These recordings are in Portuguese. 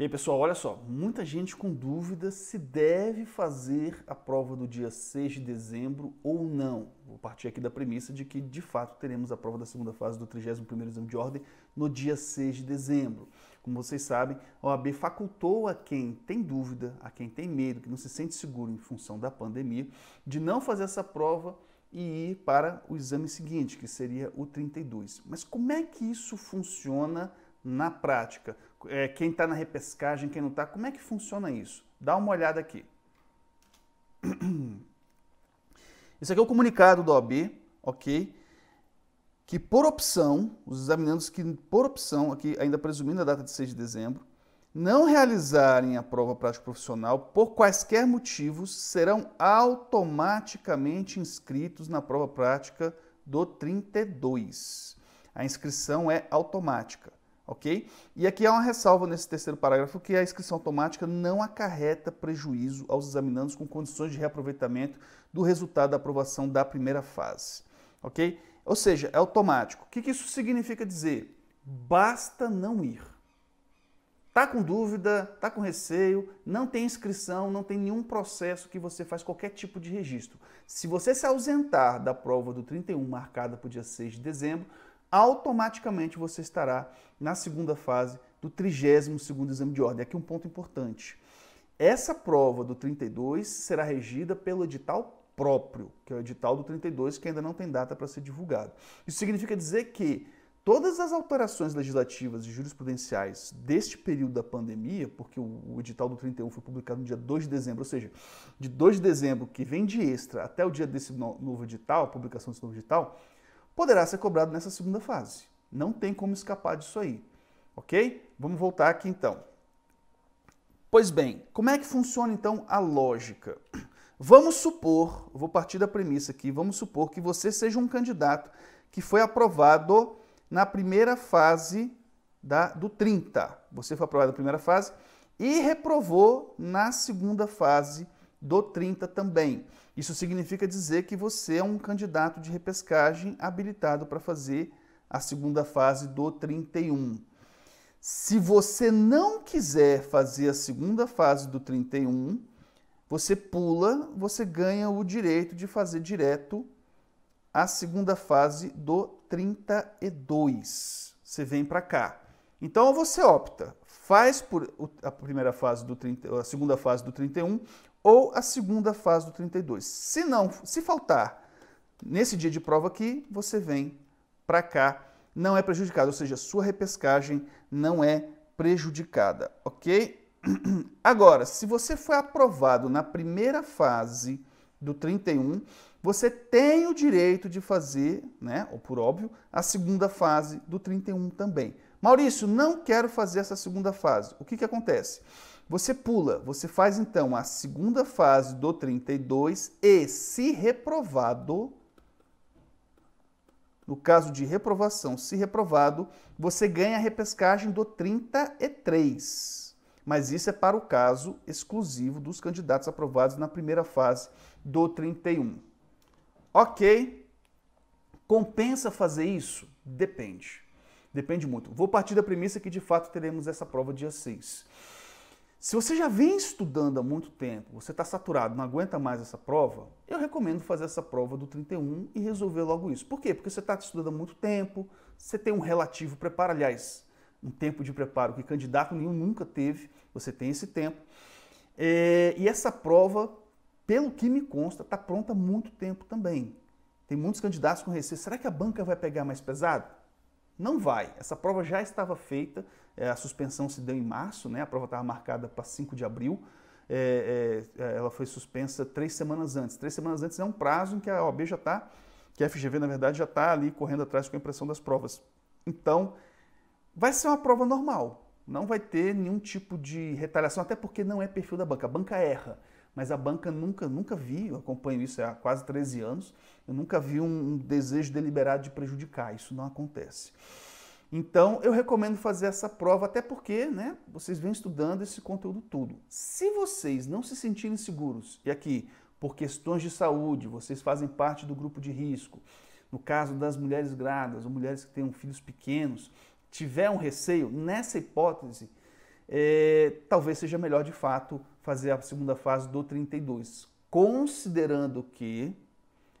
E aí, pessoal, olha só, muita gente com dúvida se deve fazer a prova do dia 6 de dezembro ou não. Vou partir aqui da premissa de que, de fato, teremos a prova da segunda fase do 31º exame de ordem no dia 6 de dezembro. Como vocês sabem, a OAB facultou a quem tem dúvida, a quem tem medo, que não se sente seguro em função da pandemia, de não fazer essa prova e ir para o exame seguinte, que seria o 32. Mas como é que isso funciona na prática? É, quem está na repescagem, quem não está, como é que funciona isso? Dá uma olhada aqui. Esse aqui é o comunicado da OAB, ok? Que por opção, os examinandos que por opção, aqui ainda presumindo a data de 6 de dezembro, não realizarem a prova prática profissional por quaisquer motivos, serão automaticamente inscritos na prova prática do 32. A inscrição é automática ok? E aqui há uma ressalva nesse terceiro parágrafo que a inscrição automática não acarreta prejuízo aos examinandos com condições de reaproveitamento do resultado da aprovação da primeira fase, ok? Ou seja, é automático. O que, que isso significa dizer? Basta não ir. Tá com dúvida, tá com receio, não tem inscrição, não tem nenhum processo que você faz qualquer tipo de registro. Se você se ausentar da prova do 31 marcada para o dia 6 de dezembro, automaticamente você estará na segunda fase do 32 segundo exame de ordem. Aqui um ponto importante. Essa prova do 32 será regida pelo edital próprio, que é o edital do 32, que ainda não tem data para ser divulgado. Isso significa dizer que todas as alterações legislativas e jurisprudenciais deste período da pandemia, porque o edital do 31 foi publicado no dia 2 de dezembro, ou seja, de 2 de dezembro, que vem de extra, até o dia desse novo edital, a publicação desse novo edital, poderá ser cobrado nessa segunda fase. Não tem como escapar disso aí, ok? Vamos voltar aqui então. Pois bem, como é que funciona então a lógica? Vamos supor, vou partir da premissa aqui, vamos supor que você seja um candidato que foi aprovado na primeira fase da, do 30. Você foi aprovado na primeira fase e reprovou na segunda fase do 30 também. Isso significa dizer que você é um candidato de repescagem habilitado para fazer a segunda fase do 31. Se você não quiser fazer a segunda fase do 31, você pula, você ganha o direito de fazer direto a segunda fase do 32. Você vem para cá. Então você opta, faz por a primeira fase do 30, a segunda fase do 31 ou a segunda fase do 32. Se não, se faltar nesse dia de prova aqui, você vem para cá, não é prejudicado, ou seja, sua repescagem não é prejudicada, ok? Agora, se você foi aprovado na primeira fase do 31, você tem o direito de fazer, né, ou por óbvio, a segunda fase do 31 também. Maurício, não quero fazer essa segunda fase. O que, que acontece? Você pula, você faz então a segunda fase do 32 e, se reprovado, no caso de reprovação, se reprovado, você ganha a repescagem do 33. Mas isso é para o caso exclusivo dos candidatos aprovados na primeira fase do 31. Ok? Compensa fazer isso? Depende. Depende muito. Vou partir da premissa que de fato teremos essa prova dia 6. Se você já vem estudando há muito tempo, você está saturado, não aguenta mais essa prova, eu recomendo fazer essa prova do 31 e resolver logo isso. Por quê? Porque você está estudando há muito tempo, você tem um relativo preparo, aliás, um tempo de preparo que candidato nenhum nunca teve, você tem esse tempo. É, e essa prova, pelo que me consta, está pronta há muito tempo também. Tem muitos candidatos com receio. Será que a banca vai pegar mais pesado? Não vai. Essa prova já estava feita, eh, a suspensão se deu em março, né? a prova estava marcada para 5 de abril. É, é, ela foi suspensa três semanas antes. Três semanas antes é um prazo em que a OAB já está, que a FGV, na verdade, já está ali correndo atrás com a impressão das provas. Então, vai ser uma prova normal. Não vai ter nenhum tipo de retaliação, até porque não é perfil da banca. A banca erra mas a banca nunca, nunca vi, eu acompanho isso há quase 13 anos, eu nunca vi um desejo deliberado de prejudicar, isso não acontece. Então, eu recomendo fazer essa prova, até porque né, vocês vêm estudando esse conteúdo tudo. Se vocês não se sentirem seguros, e aqui, por questões de saúde, vocês fazem parte do grupo de risco, no caso das mulheres grávidas ou mulheres que tenham filhos pequenos, tiver um receio, nessa hipótese, é, talvez seja melhor de fato fazer a segunda fase do 32, considerando que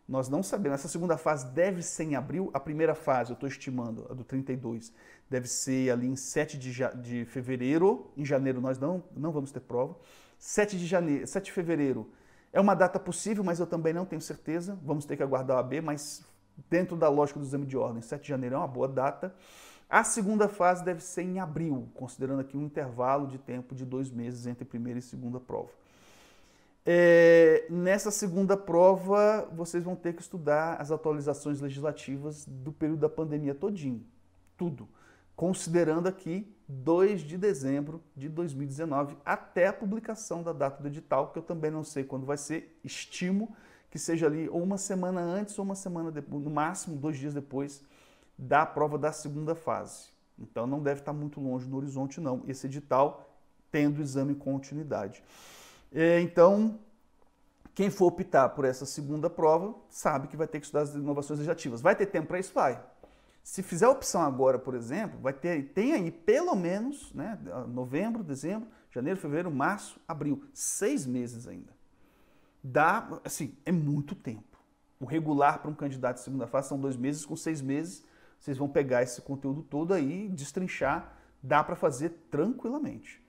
nós não sabemos. Essa segunda fase deve ser em abril. A primeira fase, eu estou estimando, a do 32, deve ser ali em 7 de, de fevereiro. Em janeiro nós não, não vamos ter prova. 7 de, janeiro, 7 de fevereiro é uma data possível, mas eu também não tenho certeza. Vamos ter que aguardar o AB, mas dentro da lógica do exame de ordem, 7 de janeiro é uma boa data. A segunda fase deve ser em abril, considerando aqui um intervalo de tempo de dois meses entre primeira e segunda prova. É, nessa segunda prova, vocês vão ter que estudar as atualizações legislativas do período da pandemia todinho, tudo, considerando aqui 2 de dezembro de 2019 até a publicação da data do edital, que eu também não sei quando vai ser, estimo que seja ali ou uma semana antes ou uma semana depois, no máximo dois dias depois da prova da segunda fase. Então não deve estar muito longe no horizonte, não, esse edital tendo exame continuidade. É, então, quem for optar por essa segunda prova sabe que vai ter que estudar as inovações legislativas. Vai ter tempo para isso? Vai. Se fizer a opção agora, por exemplo, vai ter, tem aí pelo menos né, novembro, dezembro, janeiro, fevereiro, março, abril, seis meses ainda. Dá, assim, é muito tempo. O regular para um candidato de segunda fase são dois meses, com seis meses vocês vão pegar esse conteúdo todo aí, destrinchar, dá para fazer tranquilamente.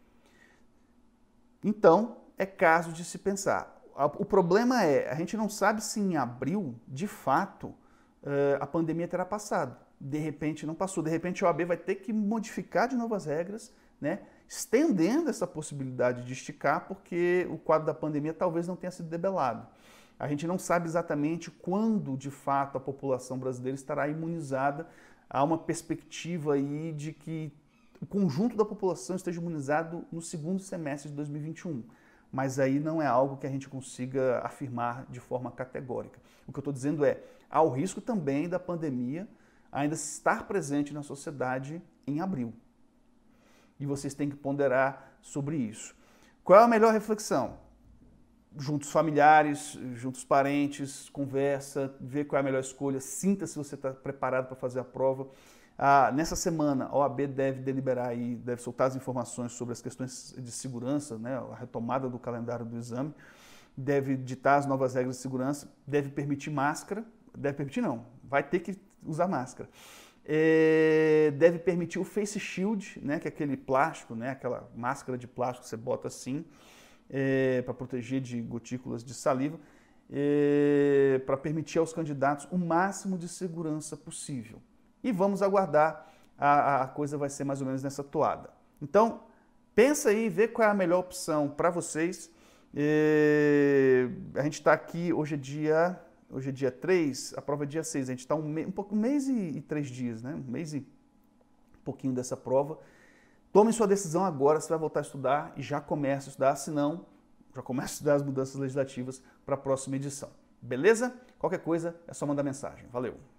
Então, é caso de se pensar. O problema é, a gente não sabe se em abril, de fato, eh, a pandemia terá passado. De repente não passou, de repente a OAB vai ter que modificar de novas regras, né? estendendo essa possibilidade de esticar, porque o quadro da pandemia talvez não tenha sido debelado. A gente não sabe exatamente quando, de fato, a população brasileira estará imunizada. Há uma perspectiva aí de que o conjunto da população esteja imunizado no segundo semestre de 2021 mas aí não é algo que a gente consiga afirmar de forma categórica. O que eu estou dizendo é, há o risco também da pandemia ainda estar presente na sociedade em abril. E vocês têm que ponderar sobre isso. Qual é a melhor reflexão? juntos familiares, juntos parentes, conversa, vê qual é a melhor escolha, sinta se você está preparado para fazer a prova. Ah, nessa semana, a OAB deve deliberar e deve soltar as informações sobre as questões de segurança, né, a retomada do calendário do exame, deve ditar as novas regras de segurança, deve permitir máscara, deve permitir não, vai ter que usar máscara. É, deve permitir o face shield, né, que é aquele plástico, né, aquela máscara de plástico que você bota assim, é, eh, para proteger de gotículas de saliva, é, eh, para permitir aos candidatos o máximo de segurança possível. E vamos aguardar, a, a coisa vai ser mais ou menos nessa toada. Então, pensa aí, vê qual é a melhor opção para vocês. É, a gente está aqui, hoje é dia hoje é dia 3, a prova é dia 6, a gente está um, um, pouco, um mês e, e três dias, né? um mês e um pouquinho dessa prova. Tome sua decisão agora se vai voltar a estudar e já comece a estudar, se não, já comece a estudar as mudanças legislativas para a próxima edição. Beleza? Qualquer coisa é só mandar mensagem. Valeu!